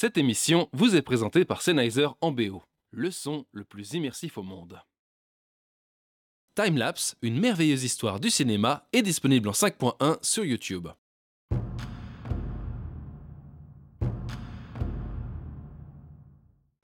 Cette émission vous est présentée par Sennheiser en BO, le son le plus immersif au monde. Timelapse, une merveilleuse histoire du cinéma, est disponible en 5.1 sur YouTube.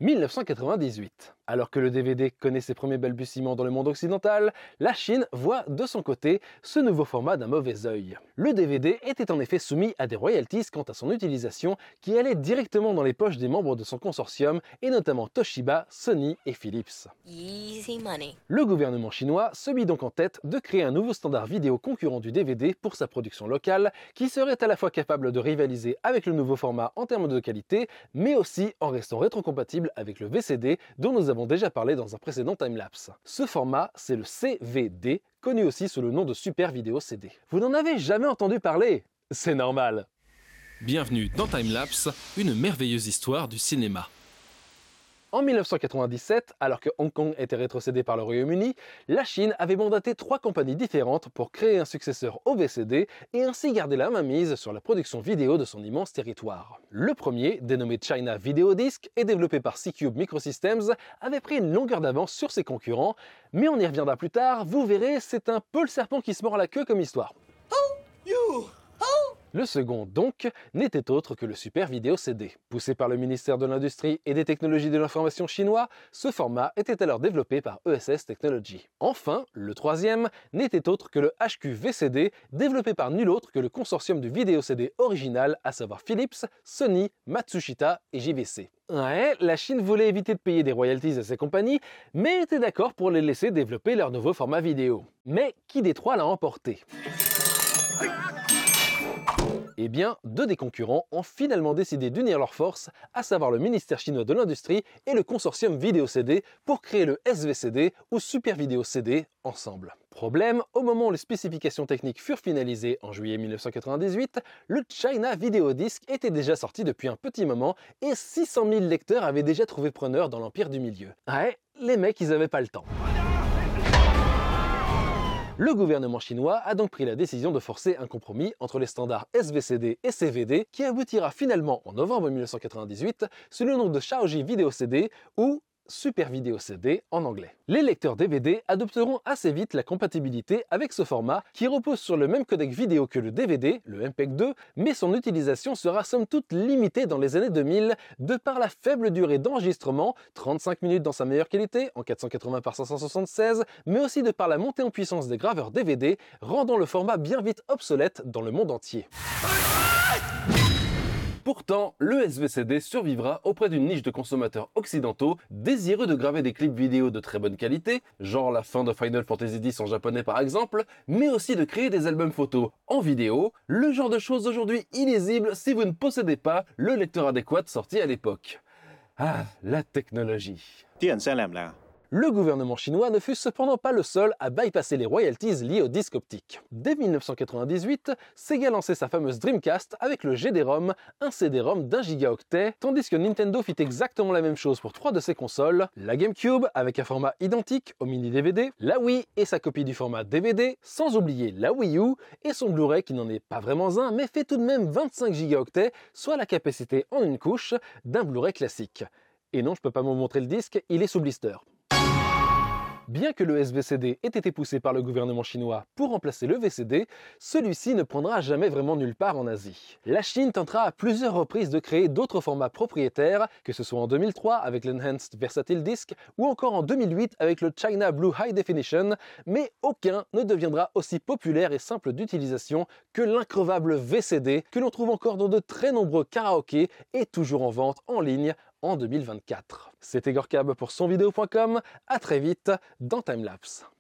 1998. Alors que le DVD connaît ses premiers balbutiements dans le monde occidental, la Chine voit de son côté ce nouveau format d'un mauvais œil. Le DVD était en effet soumis à des royalties quant à son utilisation qui allaient directement dans les poches des membres de son consortium et notamment Toshiba, Sony et Philips. Le gouvernement chinois se mit donc en tête de créer un nouveau standard vidéo concurrent du DVD pour sa production locale qui serait à la fois capable de rivaliser avec le nouveau format en termes de qualité mais aussi en restant rétrocompatible avec le VCD dont nous avons déjà parlé dans un précédent timelapse. Ce format, c'est le CVD, connu aussi sous le nom de Super Vidéo CD. Vous n'en avez jamais entendu parler C'est normal Bienvenue dans Timelapse, une merveilleuse histoire du cinéma. En 1997, alors que Hong Kong était rétrocédé par le Royaume-Uni, la Chine avait mandaté trois compagnies différentes pour créer un successeur au VCD et ainsi garder la mainmise sur la production vidéo de son immense territoire. Le premier, dénommé China Video Disc et développé par C-Cube Microsystems, avait pris une longueur d'avance sur ses concurrents, mais on y reviendra plus tard, vous verrez, c'est un peu le serpent qui se mord la queue comme histoire. Le second, donc, n'était autre que le Super Video CD. Poussé par le ministère de l'Industrie et des Technologies de l'Information chinois, ce format était alors développé par ESS Technology. Enfin, le troisième n'était autre que le HQVCD, développé par nul autre que le consortium du vidéo CD original, à savoir Philips, Sony, Matsushita et JVC. la Chine voulait éviter de payer des royalties à ses compagnies, mais était d'accord pour les laisser développer leur nouveau format vidéo. Mais qui des trois l'a emporté eh bien, deux des concurrents ont finalement décidé d'unir leurs forces, à savoir le ministère chinois de l'Industrie et le consortium Vidéo CD, pour créer le SVCD ou Super Vidéo CD ensemble. Problème, au moment où les spécifications techniques furent finalisées en juillet 1998, le China Video Disc était déjà sorti depuis un petit moment et 600 000 lecteurs avaient déjà trouvé preneur dans l'empire du milieu. Ouais, les mecs, ils avaient pas le temps. Le gouvernement chinois a donc pris la décision de forcer un compromis entre les standards SVCD et CVD qui aboutira finalement en novembre 1998 sous le nom de Shaoji Video CD ou Super Video CD en anglais. Les lecteurs DVD adopteront assez vite la compatibilité avec ce format qui repose sur le même codec vidéo que le DVD, le MPEG-2, mais son utilisation sera somme toute limitée dans les années 2000 de par la faible durée d'enregistrement, 35 minutes dans sa meilleure qualité en 480 par 576, mais aussi de par la montée en puissance des graveurs DVD, rendant le format bien vite obsolète dans le monde entier. Pourtant, le SVCD survivra auprès d'une niche de consommateurs occidentaux désireux de graver des clips vidéo de très bonne qualité, genre la fin de Final Fantasy X en japonais par exemple, mais aussi de créer des albums photos en vidéo, le genre de choses aujourd'hui illisibles si vous ne possédez pas le lecteur adéquat sorti à l'époque. Ah, la technologie. Le gouvernement chinois ne fut cependant pas le seul à bypasser les royalties liées au disque optique. Dès 1998, Sega lançait sa fameuse Dreamcast avec le GD-ROM, un CD-ROM d'un gigaoctet, tandis que Nintendo fit exactement la même chose pour trois de ses consoles, la GameCube avec un format identique au mini-DVD, la Wii et sa copie du format DVD, sans oublier la Wii U et son Blu-ray qui n'en est pas vraiment un mais fait tout de même 25 gigaoctets, soit la capacité en une couche d'un Blu-ray classique. Et non, je peux pas vous montrer le disque, il est sous blister. Bien que le SVCD ait été poussé par le gouvernement chinois pour remplacer le VCD, celui-ci ne prendra jamais vraiment nulle part en Asie. La Chine tentera à plusieurs reprises de créer d'autres formats propriétaires, que ce soit en 2003 avec l'Enhanced Versatile Disc ou encore en 2008 avec le China Blue High Definition, mais aucun ne deviendra aussi populaire et simple d'utilisation que l'increvable VCD que l'on trouve encore dans de très nombreux karaokés et toujours en vente en ligne en 2024. C'était Gorkab pour sonvideo.com, à très vite dans Timelapse.